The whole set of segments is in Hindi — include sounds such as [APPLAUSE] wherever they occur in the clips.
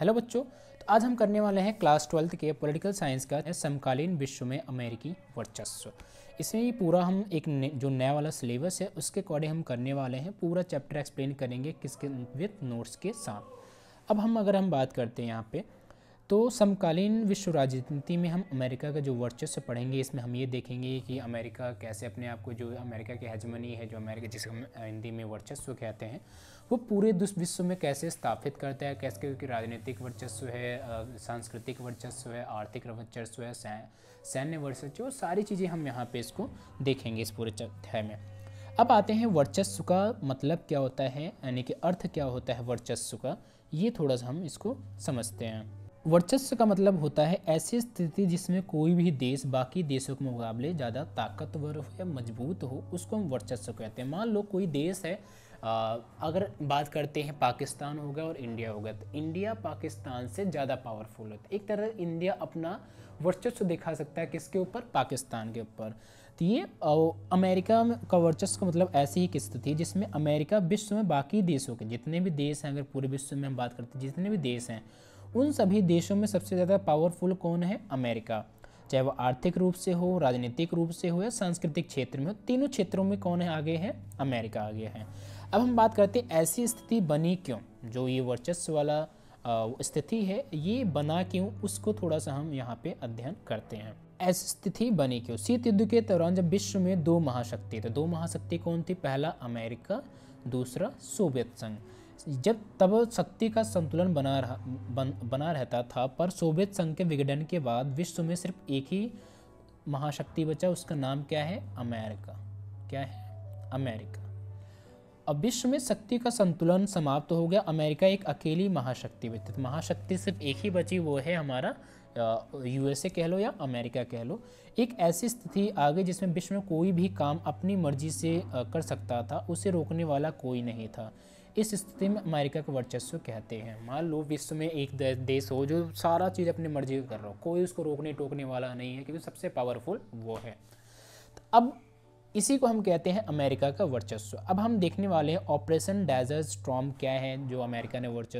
हेलो बच्चों तो आज हम करने वाले हैं क्लास ट्वेल्थ के पॉलिटिकल साइंस का समकालीन विश्व में अमेरिकी वर्चस्व इसमें पूरा हम एक न, जो नया वाला सिलेबस है उसके अकॉर्डिंग हम करने वाले हैं पूरा चैप्टर एक्सप्लेन करेंगे किसके विथ नोट्स के साथ अब हम अगर हम बात करते हैं यहाँ पर तो समकालीन विश्व राजनीति में हम अमेरिका का जो वर्चस्व पढ़ेंगे इसमें हम ये देखेंगे कि अमेरिका कैसे अपने आप को जो अमेरिका की हजमनी है जो अमेरिका जिसे हम हिंदी में वर्चस्व कहते हैं वो पूरे विश्व में कैसे स्थापित करता है कैसे क्योंकि राजनीतिक वर्चस्व है सांस्कृतिक वर्चस्व है आर्थिक वर्चस्व है सैन्य वर्चस्व वो सारी चीज़ें हम यहाँ पे इसको देखेंगे इस पूरे अध्याय में अब आते हैं वर्चस्व का मतलब क्या होता है यानी कि अर्थ क्या होता है वर्चस्व का ये थोड़ा सा हम इसको समझते हैं वर्चस्व का मतलब होता है ऐसी स्थिति जिसमें कोई भी देश बाकी देशों के मुकाबले ज़्यादा ताकतवर हो या मजबूत हो उसको हम वर्चस्व कहते हैं मान लो कोई देश है अगर बात करते हैं पाकिस्तान हो गया और इंडिया हो गया तो इंडिया पाकिस्तान से ज़्यादा पावरफुल है एक तरह इंडिया अपना वर्चस्व दिखा सकता है किसके ऊपर पाकिस्तान के ऊपर तो ये अमेरिका का वर्चस्व का मतलब ऐसी ही किस्त थी जिसमें अमेरिका विश्व में बाकी देशों के जितने भी देश हैं अगर पूरे विश्व में हम बात करते हैं जितने भी देश हैं उन सभी देशों में सबसे ज़्यादा पावरफुल कौन है अमेरिका चाहे वो आर्थिक रूप से हो राजनीतिक रूप से हो या सांस्कृतिक क्षेत्र में हो तीनों क्षेत्रों में कौन है आगे है अमेरिका आगे है अब हम बात करते हैं ऐसी स्थिति बनी क्यों जो ये वर्चस्व वाला स्थिति है ये बना क्यों उसको थोड़ा सा हम यहाँ पे अध्ययन करते हैं ऐसी स्थिति बनी क्यों शीत युद्ध के दौरान जब विश्व में दो महाशक्ति थे दो महाशक्ति कौन थी पहला अमेरिका दूसरा सोवियत संघ जब तब शक्ति का संतुलन बना रहा बन, बना रहता था पर सोवियत संघ के विघटन के बाद विश्व में सिर्फ एक ही महाशक्ति बचा उसका नाम क्या है अमेरिका क्या है अमेरिका अब विश्व में शक्ति का संतुलन समाप्त हो गया अमेरिका एक अकेली महाशक्ति व्यतीत महाशक्ति सिर्फ एक ही बची वो है हमारा यूएसए कह लो या अमेरिका कह लो एक ऐसी स्थिति आ गई जिसमें विश्व में कोई भी काम अपनी मर्जी से कर सकता था उसे रोकने वाला कोई नहीं था इस स्थिति में अमेरिका का वर्चस्व कहते हैं मान लो विश्व में एक देश हो जो सारा चीज़ अपनी मर्जी कर रहा हो कोई उसको रोकने टोकने वाला नहीं है क्योंकि सबसे पावरफुल वो है तो अब इसी को हम कहते हैं अमेरिका का वर्चस्व अब हम देखने वाले हैं ऑपरेशन डेजर्ट स्ट्रॉम क्या है जो अमेरिका ने वर्च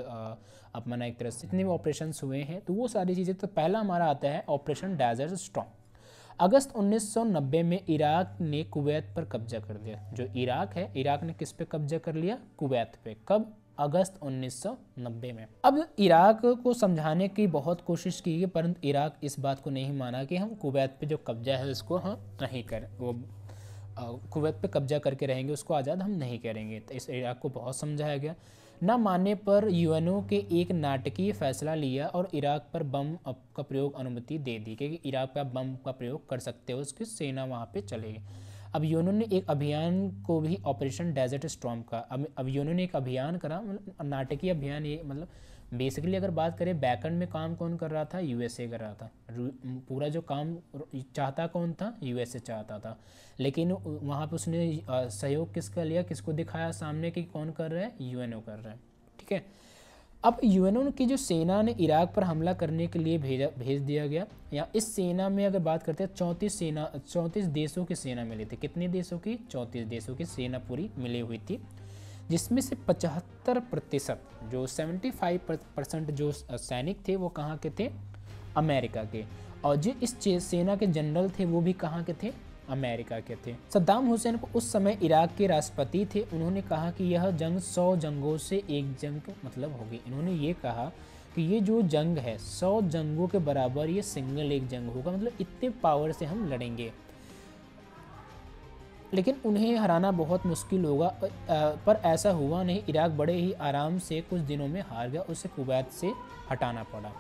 अपना एक तरह से जितने भी ऑपरेशन हुए हैं तो वो सारी चीज़ें तो पहला हमारा आता है ऑपरेशन डेजर्ट स्ट्रॉम अगस्त 1990 में इराक ने कुवैत पर कब्जा कर लिया जो इराक है इराक ने किस पे कब्जा कर लिया कुवैत पे कब अगस्त 1990 में अब इराक को समझाने की बहुत कोशिश की गई परंतु इराक इस बात को नहीं माना कि हम कुवैत पे जो कब्जा है उसको हम नहीं करें वो कुवैत पे कब्जा करके रहेंगे उसको आज़ाद हम नहीं करेंगे तो इस इराक को बहुत समझाया गया ना मानने पर यूएनओ के एक नाटकीय फैसला लिया और इराक पर बम का प्रयोग अनुमति दे दी क्योंकि इराक पर बम का प्रयोग कर सकते हो उसकी सेना वहाँ पर चलेगी अब यूनो ने एक अभियान को भी ऑपरेशन डेजर्ट स्टॉम का अब अब यूनो ने एक अभियान करा मतलब नाटकीय अभियान ये मतलब बेसिकली अगर बात करें बैकएंड में काम कौन कर रहा था यूएसए कर रहा था पूरा जो काम चाहता कौन था यूएसए चाहता था लेकिन वहाँ पर उसने सहयोग किसका लिया किसको दिखाया सामने कि कौन कर रहा है यूएनओ कर रहा है ठीक है अब यूएनओ की जो सेना ने इराक पर हमला करने के लिए भेजा भेज दिया गया या इस सेना में अगर बात करते हैं चौंतीस सेना चौंतीस देशों की सेना मिली थी कितने देशों की चौंतीस देशों की सेना पूरी मिली हुई थी जिसमें से पचहत्तर प्रतिशत जो 75 परसेंट जो सैनिक थे वो कहाँ के थे अमेरिका के और जो इस सेना के जनरल थे वो भी कहाँ के थे अमेरिका के थे सद्दाम हुसैन को उस समय इराक के राष्ट्रपति थे उन्होंने कहा कि यह जंग सौ जंगों से एक जंग मतलब होगी इन्होंने ये कहा कि ये जो जंग है सौ जंगों के बराबर ये सिंगल एक जंग होगा मतलब इतने पावर से हम लड़ेंगे लेकिन उन्हें हराना बहुत मुश्किल होगा पर ऐसा हुआ नहीं इराक बड़े ही आराम से कुछ दिनों में हार गया उसे कुवैत से हटाना पड़ा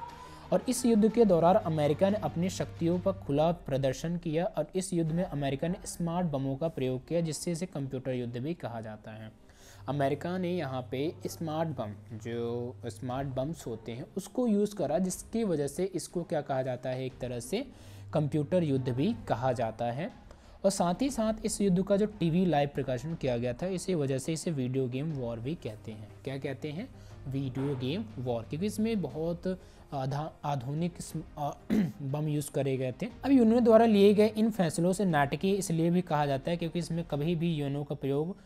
और इस युद्ध के दौरान अमेरिका ने अपनी शक्तियों पर खुला प्रदर्शन किया और इस युद्ध में अमेरिका ने स्मार्ट बमों का प्रयोग किया जिससे इसे कंप्यूटर युद्ध भी कहा जाता है अमेरिका ने यहाँ पे स्मार्ट बम जो स्मार्ट बम्स होते हैं उसको यूज़ करा जिसकी वजह से इसको क्या कहा जाता है एक तरह से कंप्यूटर युद्ध भी कहा जाता है और साथ ही साथ इस युद्ध का जो टीवी लाइव प्रकाशन किया गया था इसी वजह से इसे वीडियो गेम वॉर भी कहते हैं क्या कहते हैं वीडियो गेम वॉर क्योंकि इसमें बहुत आधुनिक [CLEARS THROAT] बम यूज़ करे गए थे अब यूनो द्वारा लिए गए इन फैसलों से नाटकीय इसलिए भी कहा जाता है क्योंकि इसमें कभी भी यूनो का प्रयोग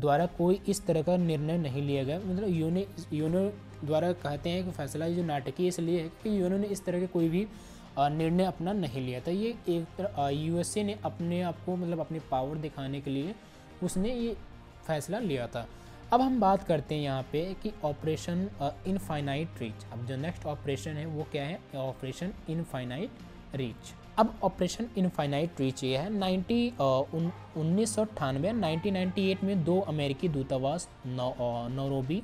द्वारा कोई इस तरह का निर्णय नहीं लिया गया मतलब यूनो यूनो द्वारा कहते हैं कि फैसला जो नाटकीय इसलिए है कि यूनो ने इस तरह के कोई भी निर्णय अपना नहीं लिया था ये एक यूएसए ने अपने आप को मतलब अपनी पावर दिखाने के लिए उसने ये फैसला लिया था अब हम बात करते हैं यहाँ पे कि ऑपरेशन इनफाइनाइट रीच अब जो नेक्स्ट ऑपरेशन है वो क्या है ऑपरेशन इनफाइनाइट रीच अब ऑपरेशन इनफाइनाइट रीच ये है नाइन्टी उन्नीस सौ अठानवे नाइनटीन नाइन्टी एट में दो अमेरिकी दूतावास नौरोबी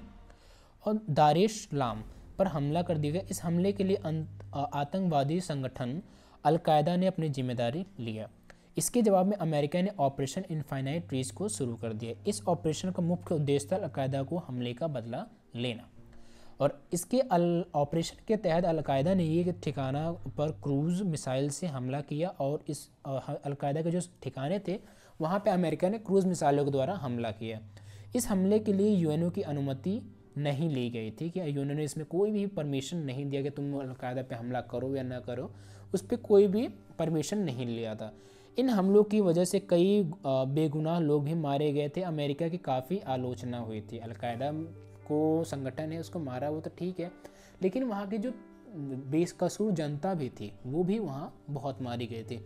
और दारेश लाम पर हमला कर दिया गया इस हमले के लिए अंत आतंकवादी संगठन अलकायदा ने अपनी जिम्मेदारी लिया इसके जवाब में अमेरिका ने ऑपरेशन इनफाइनाइट रीच को शुरू कर दिया इस ऑपरेशन का मुख्य उद्देश्य था अलकायदा को हमले का बदला लेना और इसके ऑपरेशन के तहत अलकायदा ने ये ठिकाना पर क्रूज़ मिसाइल से हमला किया और इस अलकायदा के जो ठिकाने थे वहाँ पे अमेरिका ने क्रूज़ मिसाइलों के द्वारा हमला किया इस हमले के लिए यूएनओ की अनुमति नहीं ली गई थी कि यूनियन ने इसमें कोई भी परमिशन नहीं दिया कि तुम अलकायदा पे हमला करो या ना करो उस पर कोई भी परमिशन नहीं लिया था इन हमलों की वजह से कई बेगुनाह लोग भी मारे गए थे अमेरिका की काफ़ी आलोचना हुई थी अलकायदा को संगठन है उसको मारा वो तो ठीक है लेकिन वहाँ की जो बेकसूर जनता भी थी वो भी वहाँ बहुत मारी गई थी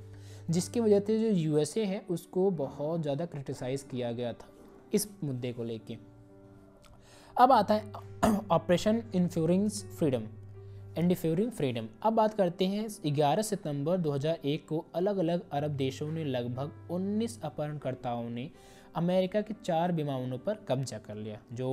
जिसकी वजह से जो यूएसए है उसको बहुत ज़्यादा क्रिटिसाइज़ किया गया था इस मुद्दे को लेकर अब आता है [CLEARS THROAT] operation enduring freedom enduring freedom अब बात करते हैं 11 सितंबर 2001 को अलग अलग अरब देशों ने लगभग 19 अपहरणकर्ताओं ने अमेरिका के चार विमानों पर कब्जा कर लिया जो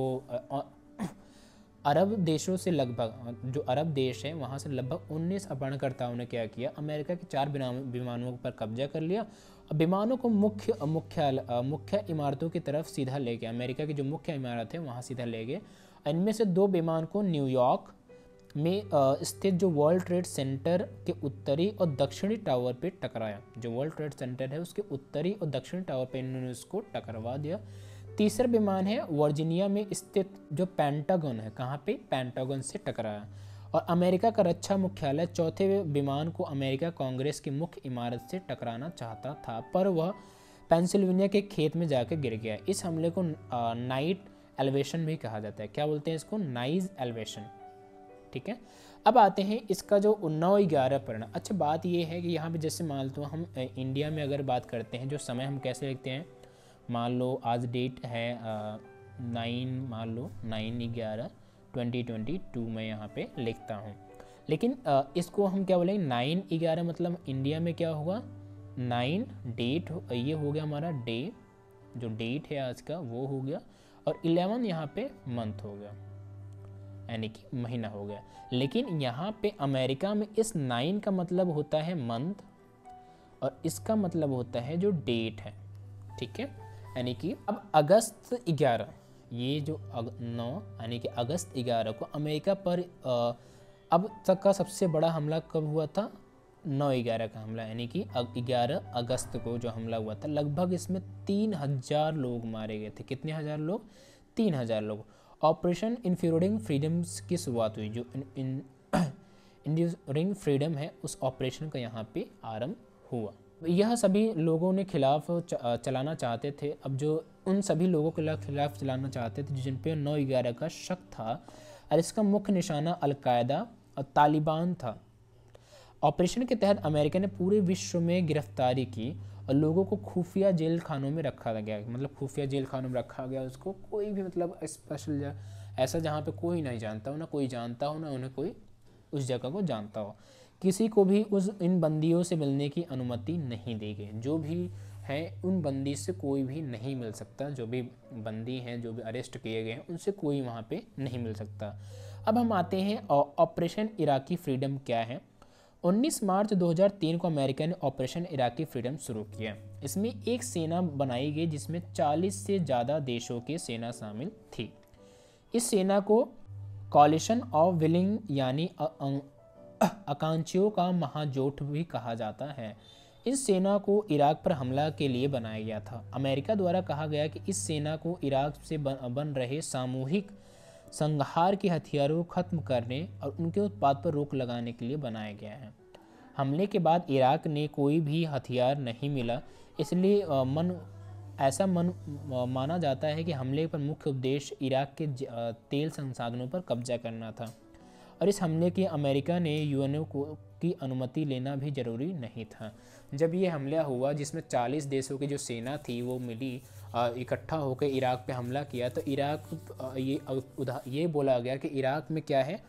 अरब देशों से लगभग जो अरब देश हैं वहाँ से लगभग 19 अपहरणकर्ताओं ने क्या किया अमेरिका के चार विमानों पर कब्जा कर लिया विमानों को मुख्य मुख्य मुख्य इमारतों की तरफ सीधा ले गया अमेरिका की जो मुख्य इमारत है वहाँ सीधा ले गए इनमें से दो विमान को न्यूयॉर्क में स्थित जो वर्ल्ड ट्रेड सेंटर के उत्तरी और दक्षिणी टावर पे टकराया जो वर्ल्ड ट्रेड सेंटर है उसके उत्तरी और दक्षिणी टावर पे इन्होंने उसको टकरवा दिया तीसरा विमान है वर्जीनिया में स्थित जो पैंटागन है कहाँ पे पैंटागन से टकराया और अमेरिका का रक्षा मुख्यालय चौथे विमान को अमेरिका कांग्रेस की मुख्य इमारत से टकराना चाहता था पर वह पेंसिल्वेनिया के खेत में जाकर गिर गया इस हमले को नाइट एलिवेशन भी कहा जाता है क्या बोलते हैं इसको नाइज एलिवेशन ठीक है अब आते हैं इसका जो नौ ग्यारह परिणाम अच्छा बात ये है कि यहाँ पे जैसे मान लो तो हम इंडिया में अगर बात करते हैं जो समय हम कैसे लिखते हैं मान लो आज डेट है नाइन मान लो नाइन ग्यारह 2022 मैं यहाँ पे लिखता हूँ लेकिन इसको हम क्या बोलेंगे नाइन ग्यारह मतलब इंडिया में क्या हुआ नाइन डेट ये हो गया हमारा डे जो डेट है आज का वो हो गया और इलेवन यहाँ पे मंथ हो गया यानी कि महीना हो गया लेकिन यहाँ पे अमेरिका में इस नाइन का मतलब होता है मंथ और इसका मतलब होता है जो डेट है ठीक है यानी कि अब अगस्त ग्यारह ये जो अग नौ यानी कि अगस्त ग्यारह को अमेरिका पर अब तक का सबसे बड़ा हमला कब हुआ था नौ ग्यारह का हमला यानी कि ग्यारह अगस्त को जो हमला हुआ था लगभग इसमें तीन हज़ार लोग मारे गए थे कितने हज़ार लोग तीन हज़ार लोग ऑपरेशन इन्फ्यूरिंग फ्रीडम्स की शुरुआत हुई जो इन, इन [CLEARS THROAT] फ्रीडम है उस ऑपरेशन का यहाँ पे आरंभ हुआ यह सभी लोगों ने खिलाफ चलाना चाहते थे अब जो उन सभी लोगों के खिलाफ चलाना चाहते थे जिन पर नौ ग्यारह का शक था और इसका मुख्य निशाना अलकायदा और तालिबान था ऑपरेशन के तहत अमेरिका ने पूरे विश्व में गिरफ्तारी की और लोगों को खुफिया जेल खानों में रखा गया मतलब खुफिया जेल खानों में रखा गया उसको कोई भी मतलब स्पेशल ऐसा जहाँ पे कोई नहीं जानता हो ना कोई जानता हो ना उन्हें कोई उस जगह को जानता हो किसी को भी उस इन बंदियों से मिलने की अनुमति नहीं दी गई जो भी हैं उन बंदी से कोई भी नहीं मिल सकता जो भी बंदी हैं जो भी अरेस्ट किए गए हैं उनसे कोई वहाँ पे नहीं मिल सकता अब हम आते हैं ऑपरेशन इराकी फ्रीडम क्या है 19 मार्च 2003 को अमेरिका ने ऑपरेशन इराकी फ्रीडम शुरू किया इसमें एक सेना बनाई गई जिसमें 40 से ज़्यादा देशों की सेना शामिल थी इस सेना को कॉलिशन ऑफ विलिंग यानी अं, आकांक्षियों का महाजोट भी कहा जाता है इस सेना को इराक पर हमला के लिए बनाया गया था अमेरिका द्वारा कहा गया कि इस सेना को इराक से बन रहे सामूहिक संघार के हथियारों को खत्म करने और उनके उत्पाद पर रोक लगाने के लिए बनाया गया है हमले के बाद इराक ने कोई भी हथियार नहीं मिला इसलिए मन ऐसा मन माना जाता है कि हमले पर मुख्य उद्देश्य इराक के तेल संसाधनों पर कब्जा करना था और इस हमले के अमेरिका ने यूएनओ को की अनुमति लेना भी ज़रूरी नहीं था जब ये हमला हुआ जिसमें 40 देशों की जो सेना थी वो मिली इकट्ठा होकर इराक पे हमला किया तो इराक ये उदा ये बोला गया कि इराक में क्या है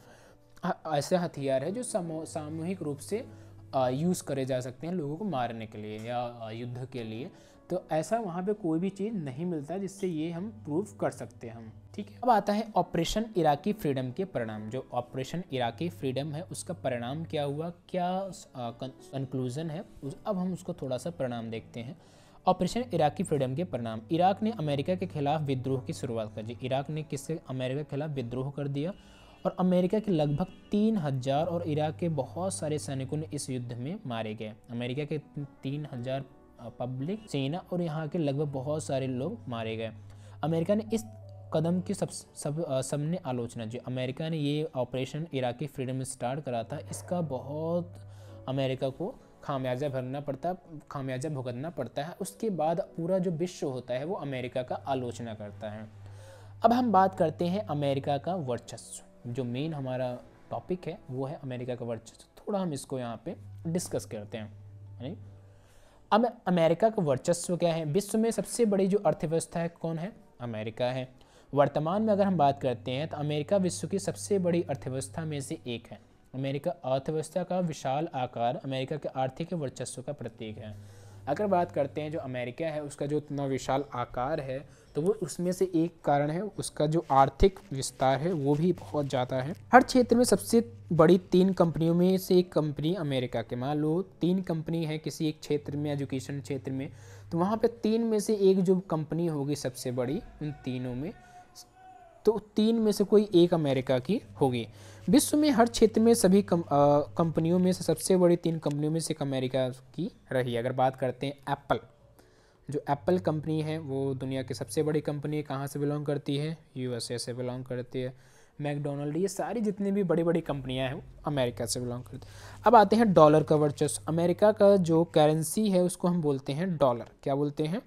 ऐसे हथियार है जो सामूहिक रूप से यूज़ करे जा सकते हैं लोगों को मारने के लिए या युद्ध के लिए तो ऐसा वहाँ पे कोई भी चीज़ नहीं मिलता जिससे ये हम प्रूव कर सकते हैं हम ठीक है अब आता है ऑपरेशन इराकी फ्रीडम के परिणाम जो ऑपरेशन इराकी फ्रीडम है उसका परिणाम क्या हुआ क्या कंक्लूज़न है उस, अब हम उसको थोड़ा सा परिणाम देखते हैं ऑपरेशन इराकी फ्रीडम के परिणाम इराक ने अमेरिका के खिलाफ विद्रोह की शुरुआत कर दी इराक ने किसके अमेरिका के खिलाफ विद्रोह कर दिया और अमेरिका के लगभग तीन हज़ार और इराक के बहुत सारे सैनिकों ने इस युद्ध में मारे गए अमेरिका के तीन हज़ार पब्लिक सेना और यहाँ के लगभग बहुत सारे लोग मारे गए अमेरिका ने इस कदम की सब सब सबने आलोचना की अमेरिका ने ये ऑपरेशन इराकी फ्रीडम स्टार्ट करा था इसका बहुत अमेरिका को खामियाजा भरना पड़ता खामियाजा भुगतना पड़ता है उसके बाद पूरा जो विश्व होता है वो अमेरिका का आलोचना करता है अब हम बात करते हैं अमेरिका का वर्चस्व जो मेन हमारा टॉपिक है वो है अमेरिका का वर्चस्व थोड़ा हम इसको यहाँ पे डिस्कस करते हैं अब अमेरिका का वर्चस्व क्या है विश्व में सबसे बड़ी जो अर्थव्यवस्था है कौन है अमेरिका है वर्तमान में अगर हम बात करते हैं तो अमेरिका विश्व की सबसे बड़ी अर्थव्यवस्था में से एक है अमेरिका अर्थव्यवस्था का विशाल आकार अमेरिका के आर्थिक वर्चस्व का प्रतीक है अगर बात करते हैं जो अमेरिका है उसका जो इतना विशाल आकार है तो वो उसमें से एक कारण है उसका जो आर्थिक विस्तार है वो भी बहुत ज़्यादा है हर क्षेत्र में सबसे बड़ी तीन कंपनियों में से एक कंपनी अमेरिका के मान लो तीन कंपनी है किसी एक क्षेत्र में एजुकेशन क्षेत्र में तो वहाँ पे तीन में से एक जो कंपनी होगी सबसे बड़ी उन तीनों में तो तीन में से कोई एक अमेरिका की होगी विश्व में हर क्षेत्र में सभी कंपनियों में से सबसे बड़ी तीन कंपनियों में से एक अमेरिका की रही अगर बात करते हैं एप्पल जो एप्पल कंपनी है वो दुनिया की सबसे बड़ी कंपनी है कहाँ से बिलोंग करती है यूएसए से बिलोंग करती है मैकडोनल्ड ये सारी जितनी भी बड़ी बड़ी कंपनियां हैं अमेरिका से बिलोंग करती अब आते हैं डॉलर का वर्चस्व अमेरिका का जो करेंसी है उसको हम बोलते हैं डॉलर क्या बोलते हैं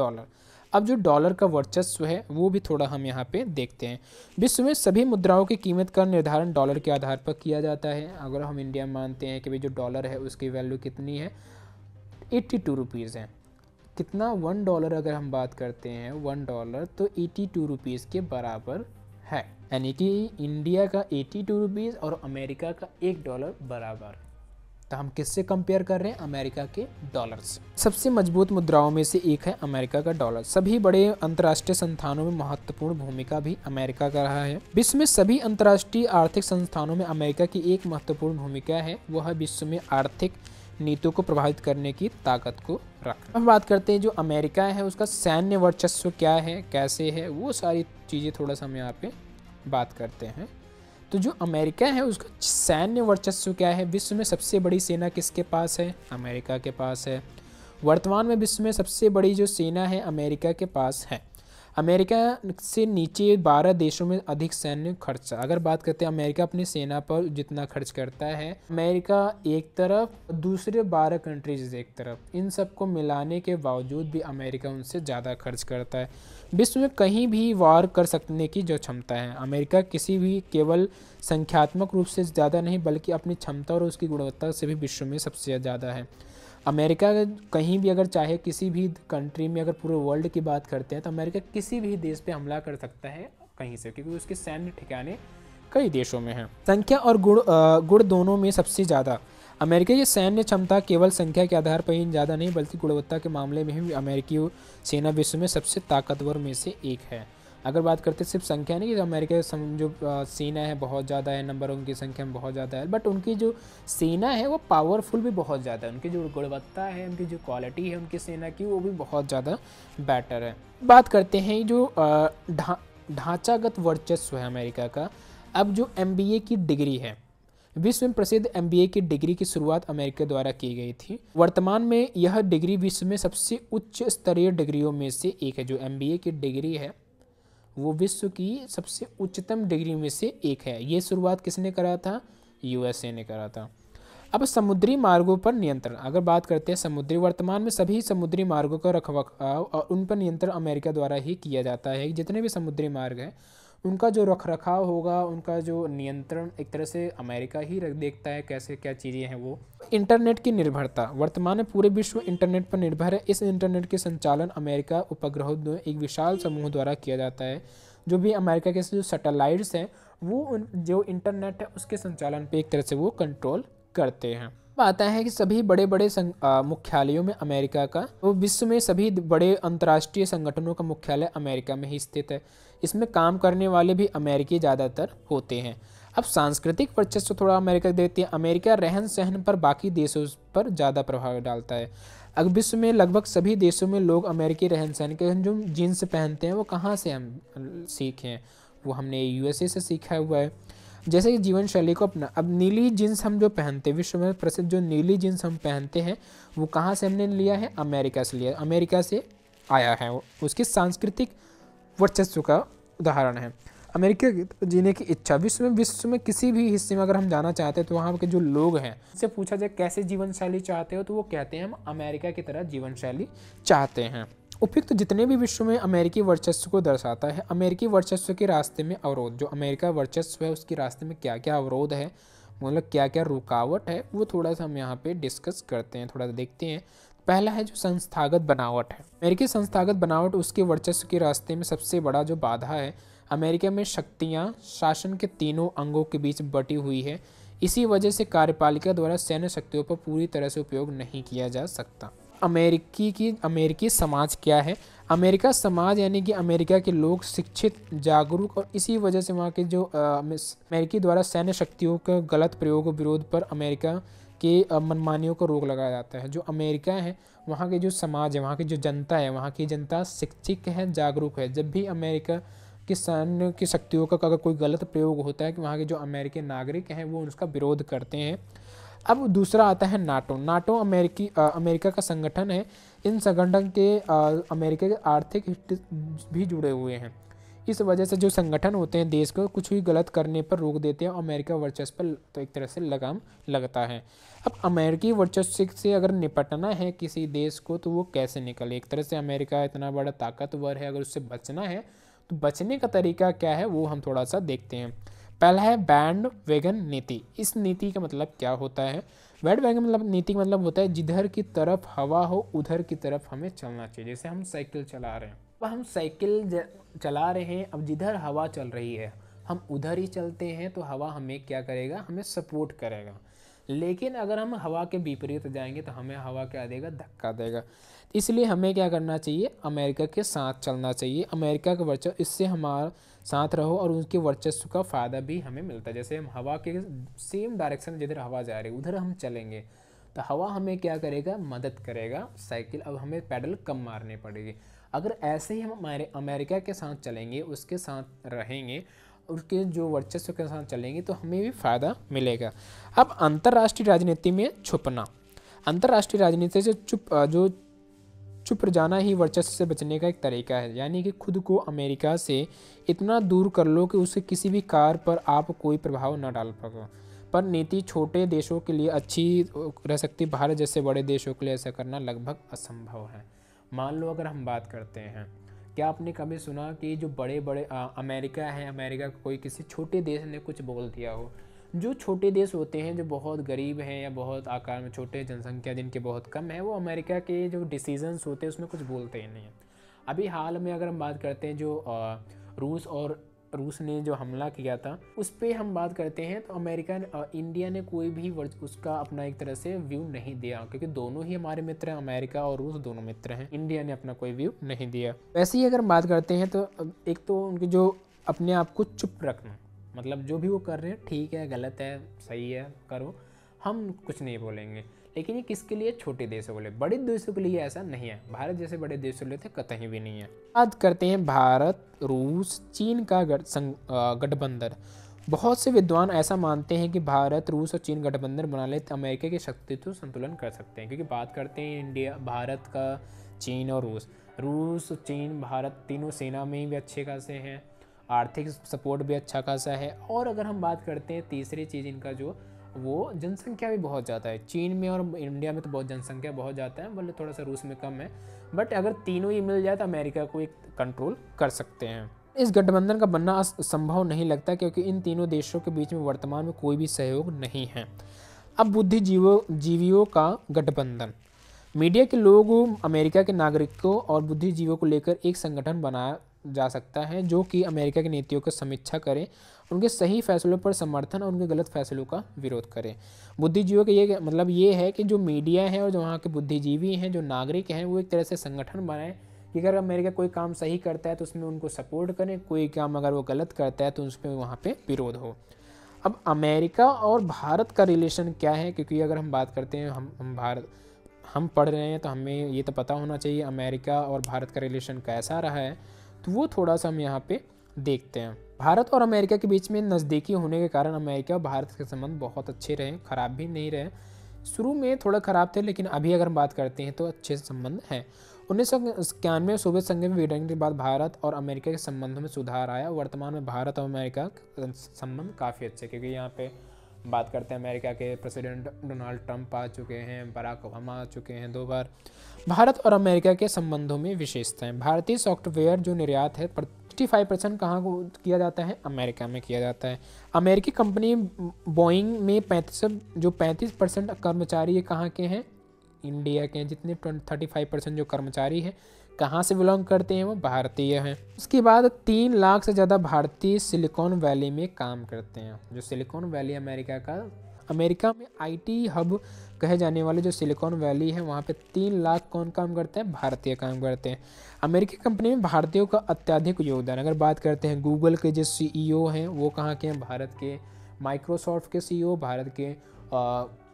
डॉलर अब जो डॉलर का वर्चस्व है वो भी थोड़ा हम यहाँ पे देखते हैं विश्व में सभी मुद्राओं की कीमत का निर्धारण डॉलर के आधार पर किया जाता है अगर हम इंडिया मानते हैं कि भाई जो डॉलर है उसकी वैल्यू कितनी है एट्टी टू रुपीज़ है कितना वन डॉलर अगर हम बात करते हैं वन डॉलर तो एटी टू रुपीज़ के बराबर है यानी कि इंडिया का एटी टू रुपीज़ और अमेरिका का एक डॉलर बराबर तो हम किससे कंपेयर कर रहे हैं अमेरिका के डॉलर से सबसे मजबूत मुद्राओं में से एक है अमेरिका का डॉलर सभी बड़े अंतर्राष्ट्रीय संस्थानों में महत्वपूर्ण भूमिका भी अमेरिका का रहा है विश्व में सभी अंतर्राष्ट्रीय आर्थिक संस्थानों में अमेरिका की एक महत्वपूर्ण भूमिका है वह विश्व में आर्थिक नीतियों को प्रभावित करने की ताकत को रखना हम बात करते हैं जो अमेरिका है उसका सैन्य वर्चस्व क्या है कैसे है वो सारी चीज़ें थोड़ा सा हम यहाँ पे बात करते हैं तो जो अमेरिका है उसका सैन्य वर्चस्व क्या है विश्व में सबसे बड़ी सेना किसके पास है अमेरिका के पास है वर्तमान में विश्व में सबसे बड़ी जो सेना है अमेरिका के पास है अमेरिका से नीचे बारह देशों में अधिक सैन्य खर्चा अगर बात करते हैं अमेरिका अपनी सेना पर जितना खर्च करता है अमेरिका एक तरफ दूसरे बारह कंट्रीज एक तरफ इन सबको मिलाने के बावजूद भी अमेरिका उनसे ज़्यादा खर्च करता है विश्व में कहीं भी वार कर सकने की जो क्षमता है अमेरिका किसी भी केवल संख्यात्मक रूप से ज़्यादा नहीं बल्कि अपनी क्षमता और उसकी गुणवत्ता से भी विश्व में सबसे ज़्यादा है अमेरिका कहीं भी अगर चाहे किसी भी कंट्री में अगर पूरे वर्ल्ड की बात करते हैं तो अमेरिका किसी भी देश पे हमला कर सकता है कहीं से क्योंकि उसके सैन्य ठिकाने कई देशों में हैं संख्या और गुण गुड़ गुण दोनों में सबसे ज़्यादा अमेरिका की सैन्य क्षमता केवल संख्या के आधार पर ही ज़्यादा नहीं बल्कि गुणवत्ता के मामले में भी अमेरिकी सेना विश्व में सबसे ताकतवर में से एक है अगर बात करते सिर्फ संख्या नहीं कि अमेरिका जो सेना है बहुत ज़्यादा है नंबर उनकी संख्या में बहुत ज़्यादा है बट उनकी जो सेना है वो पावरफुल भी बहुत ज़्यादा है उनकी जो गुणवत्ता है उनकी जो क्वालिटी है उनकी सेना की वो भी बहुत ज़्यादा बेटर है बात करते हैं जो ढांचागत वर्चस्व है अमेरिका का अब जो एम की डिग्री है विश्व में प्रसिद्ध एम की डिग्री की शुरुआत अमेरिका द्वारा की गई थी वर्तमान में यह डिग्री विश्व में सबसे उच्च स्तरीय डिग्रियों में से एक है जो एम की डिग्री है वो विश्व की सबसे उच्चतम डिग्री में से एक है ये शुरुआत किसने करा था यूएसए ने करा था अब समुद्री मार्गों पर नियंत्रण अगर बात करते हैं समुद्री वर्तमान में सभी समुद्री मार्गों का रखरखाव और उन पर नियंत्रण अमेरिका द्वारा ही किया जाता है जितने भी समुद्री मार्ग हैं उनका जो रख रखाव होगा उनका जो नियंत्रण एक तरह से अमेरिका ही रख देखता है कैसे क्या चीज़ें हैं वो इंटरनेट की निर्भरता वर्तमान में पूरे विश्व इंटरनेट पर निर्भर है इस इंटरनेट के संचालन अमेरिका उपग्रहों में एक विशाल समूह द्वारा किया जाता है जो भी अमेरिका के जो सेटेलाइट्स हैं वो उन जो इंटरनेट है उसके संचालन पर एक तरह से वो कंट्रोल करते हैं आता है कि सभी बड़े बड़े मुख्यालयों में अमेरिका का तो विश्व में सभी बड़े अंतर्राष्ट्रीय संगठनों का मुख्यालय अमेरिका में ही स्थित है इसमें काम करने वाले भी अमेरिकी ज़्यादातर होते हैं अब सांस्कृतिक वर्चस्व थोड़ा अमेरिका देती है अमेरिका रहन सहन पर बाकी देशों पर ज़्यादा प्रभाव डालता है अब विश्व में लगभग सभी देशों में लोग अमेरिकी रहन सहन के जो जीन्स पहनते हैं वो कहाँ से हम सीखे हैं वो हमने यूएसए से सीखा हुआ है जैसे कि जीवन शैली को अपना अब नीली जीन्स हम जो पहनते हैं विश्व में प्रसिद्ध जो नीली जीन्स हम पहनते हैं वो कहाँ से हमने लिया है अमेरिका से लिया अमेरिका से आया है उसकी सांस्कृतिक वर्चस्व का उदाहरण है अमेरिका जीने की इच्छा विश्व में विश्व में किसी भी हिस्से में अगर हम जाना चाहते हैं तो वहाँ के जो लोग हैं उनसे पूछा जाए कैसे जीवन शैली चाहते हो तो वो कहते हैं हम अमेरिका की तरह जीवन शैली चाहते हैं उपयुक्त तो जितने भी विश्व में अमेरिकी वर्चस्व को दर्शाता है अमेरिकी वर्चस्व के रास्ते में अवरोध जो अमेरिका वर्चस्व है उसके रास्ते में क्या क्या अवरोध है मतलब क्या क्या रुकावट है वो थोड़ा सा हम यहाँ पे डिस्कस करते हैं थोड़ा सा देखते हैं पहला है जो संस्थागत बनावट है अमेरिकी संस्थागत बनावट उसके वर्चस्व के रास्ते में सबसे बड़ा जो बाधा है अमेरिका में शक्तियाँ शासन के तीनों अंगों के बीच बटी हुई है इसी वजह से कार्यपालिका द्वारा सैन्य शक्तियों पर पूरी तरह से उपयोग नहीं किया जा सकता अमेरिकी की अमेरिकी समाज क्या है अमेरिका समाज यानी कि अमेरिका के लोग शिक्षित जागरूक और इसी वजह से वहाँ के जो अमेरिकी द्वारा सैन्य शक्तियों के गलत प्रयोग विरोध पर अमेरिका के मनमानियों को रोक लगाया जाता है जो अमेरिका है वहाँ के जो समाज है वहाँ की जो जनता है वहाँ की जनता शिक्षित है जागरूक है जब भी अमेरिका की सैन्य की शक्तियों का अगर कोई गलत प्रयोग होता है कि वहाँ के जो अमेरिकी नागरिक हैं वो उसका विरोध करते हैं अब दूसरा आता है नाटो नाटो अमेरिकी आ, अमेरिका का संगठन है इन संगठन के आ, अमेरिका के आर्थिक हित भी जुड़े हुए हैं इस वजह से जो संगठन होते हैं देश को कुछ भी गलत करने पर रोक देते हैं अमेरिका वर्चस्व पर तो एक तरह से लगाम लगता है अब अमेरिकी वर्चस्व से अगर निपटना है किसी देश को तो वो कैसे निकले एक तरह से अमेरिका इतना बड़ा ताकतवर है अगर उससे बचना है तो बचने का तरीका क्या है वो हम थोड़ा सा देखते हैं पहला है बैंड वैगन नीति इस नीति का मतलब क्या होता है बैंड वैगन मतलब नीति का मतलब होता है जिधर की तरफ हवा हो उधर की तरफ हमें चलना चाहिए जैसे हम साइकिल चला रहे हैं अब हम साइकिल चला रहे हैं अब जिधर हवा चल रही है हम उधर ही चलते हैं तो हवा हमें क्या करेगा हमें सपोर्ट करेगा लेकिन अगर हम हवा के विपरीत जाएंगे तो हमें हवा क्या देगा धक्का देगा इसलिए हमें क्या करना चाहिए अमेरिका के साथ चलना चाहिए अमेरिका का वर्चस्व इससे हमारा साथ रहो और उनके वर्चस्व का फ़ायदा भी हमें मिलता है जैसे हम हवा के सेम डायरेक्शन जिधर हवा जा रही है उधर हम चलेंगे तो हवा हमें क्या करेगा मदद करेगा साइकिल अब हमें पैडल कम मारने पड़ेगी अगर ऐसे ही हम अमेरिका के साथ चलेंगे उसके साथ रहेंगे उसके जो वर्चस्व के साथ चलेंगे तो हमें भी फ़ायदा मिलेगा अब अंतर्राष्ट्रीय राजनीति में छुपना अंतर्राष्ट्रीय राजनीति से चुप जो चुप जाना ही वर्चस्व से बचने का एक तरीका है यानी कि खुद को अमेरिका से इतना दूर कर लो कि उसके किसी भी कार पर आप कोई प्रभाव न डाल पाओ पर नीति छोटे देशों के लिए अच्छी रह सकती भारत जैसे बड़े देशों के लिए ऐसा करना लगभग असंभव है मान लो अगर हम बात करते हैं क्या आपने कभी सुना कि जो बड़े बड़े आ, अमेरिका है अमेरिका कोई किसी छोटे देश ने कुछ बोल दिया हो जो छोटे देश होते हैं जो बहुत गरीब हैं या बहुत आकार में छोटे जनसंख्या जिनके बहुत कम है वो अमेरिका के जो डिसीजंस होते हैं उसमें कुछ बोलते ही नहीं हैं अभी हाल में अगर हम बात करते हैं जो रूस और रूस ने जो हमला किया था उस पर हम बात करते हैं तो अमेरिका ने इंडिया ने कोई भी वर्ज उसका अपना एक तरह से व्यू नहीं दिया क्योंकि दोनों ही हमारे मित्र हैं अमेरिका और रूस दोनों मित्र हैं इंडिया ने अपना कोई व्यू नहीं दिया वैसे ही अगर हम बात करते हैं तो एक तो उनके जो अपने आप को चुप रखना मतलब जो भी वो कर रहे हैं ठीक है गलत है सही है करो हम कुछ नहीं बोलेंगे लेकिन ये किसके लिए छोटे देशों के लिए बड़े देशों के लिए ऐसा नहीं है भारत जैसे बड़े देशों के थे तो कतई भी नहीं है बात करते हैं भारत रूस चीन का गठबंधन बहुत से विद्वान ऐसा मानते हैं कि भारत रूस और चीन गठबंधन बना ले तो अमेरिका की शक्ति तो संतुलन कर सकते हैं क्योंकि बात करते हैं इंडिया भारत का चीन और रूस रूस चीन भारत तीनों सेना में भी अच्छे खासे हैं आर्थिक सपोर्ट भी अच्छा खासा है और अगर हम बात करते हैं तीसरी चीज़ इनका जो वो जनसंख्या भी बहुत ज़्यादा है चीन में और इंडिया में तो बहुत जनसंख्या बहुत ज़्यादा है बोले थोड़ा सा रूस में कम है बट अगर तीनों ही मिल जाए तो अमेरिका को एक कंट्रोल कर सकते हैं इस गठबंधन का बनना संभव नहीं लगता क्योंकि इन तीनों देशों के बीच में वर्तमान में कोई भी सहयोग नहीं है अब बुद्धिजीवों जीवियों का गठबंधन मीडिया के लोग अमेरिका के नागरिकों और बुद्धिजीवियों को लेकर एक संगठन बनाया जा सकता है जो कि अमेरिका की नीतियों की समीक्षा करें उनके सही फैसलों पर समर्थन और उनके गलत फैसलों का विरोध करें बुद्धिजीवियों का ये मतलब ये है कि जो मीडिया है और जो वहाँ के बुद्धिजीवी हैं जो नागरिक हैं वो एक तरह से संगठन बनाएँ कि अगर अमेरिका कोई काम सही करता है तो उसमें उनको सपोर्ट करें कोई काम अगर वो गलत करता है तो उसमें वहाँ पर विरोध हो अब अमेरिका और भारत का रिलेशन क्या है क्योंकि अगर हम बात करते हैं हम हम भारत हम पढ़ रहे हैं तो हमें ये तो पता होना चाहिए अमेरिका और भारत का रिलेशन कैसा रहा है तो वो थोड़ा सा हम यहाँ पे देखते हैं भारत और अमेरिका के बीच में नज़दीकी होने के कारण अमेरिका और भारत के संबंध बहुत अच्छे रहे ख़राब भी नहीं रहे शुरू में थोड़ा ख़राब थे लेकिन अभी अगर हम बात करते हैं तो अच्छे संबंध हैं उन्नीस सौ इक्यानवे सोवियत संघ में विघटन के बाद भारत और अमेरिका के संबंधों में सुधार आया वर्तमान में भारत और अमेरिका का संबंध काफ़ी अच्छे क्योंकि यहाँ पर बात करते हैं अमेरिका के प्रेसिडेंट डोनाल्ड ट्रंप आ चुके हैं बराक ओबामा आ चुके हैं दो बार भारत और अमेरिका के संबंधों में विशेषताएं भारतीय सॉफ्टवेयर जो निर्यात है सिक्सटी फाइव परसेंट कहाँ को किया जाता है अमेरिका में किया जाता है अमेरिकी कंपनी बोइंग में पैंतीस जो पैंतीस परसेंट कर्मचारी कहाँ के हैं इंडिया के हैं जितने थर्टी फाइव परसेंट जो कर्मचारी हैं कहाँ से बिलोंग करते हैं वो भारतीय हैं उसके बाद तीन लाख से ज़्यादा भारतीय सिलिकॉन वैली में काम करते हैं जो सिलिकॉन वैली अमेरिका का अमेरिका में आईटी हब कहे जाने वाले जो सिलिकॉन वैली है वहाँ पे तीन लाख कौन काम करते हैं भारतीय काम करते हैं अमेरिकी कंपनी में भारतीयों का अत्याधिक योगदान अगर बात करते हैं गूगल के जो सी e हैं वो कहाँ के हैं भारत के माइक्रोसॉफ्ट के सी e भारत के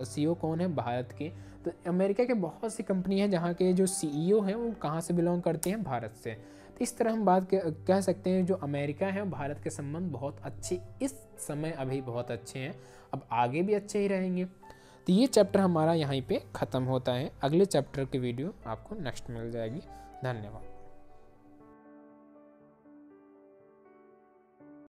सीईओ e कौन है भारत के तो अमेरिका के बहुत सी कंपनी हैं जहाँ के जो सी e हैं वो कहाँ से बिलोंग करते हैं भारत से तो इस तरह हम बात कह सकते हैं जो अमेरिका है भारत के संबंध बहुत अच्छे इस समय अभी बहुत अच्छे हैं अब आगे भी अच्छे ही रहेंगे तो ये चैप्टर हमारा यहीं पे ख़त्म होता है अगले चैप्टर की वीडियो आपको नेक्स्ट मिल जाएगी धन्यवाद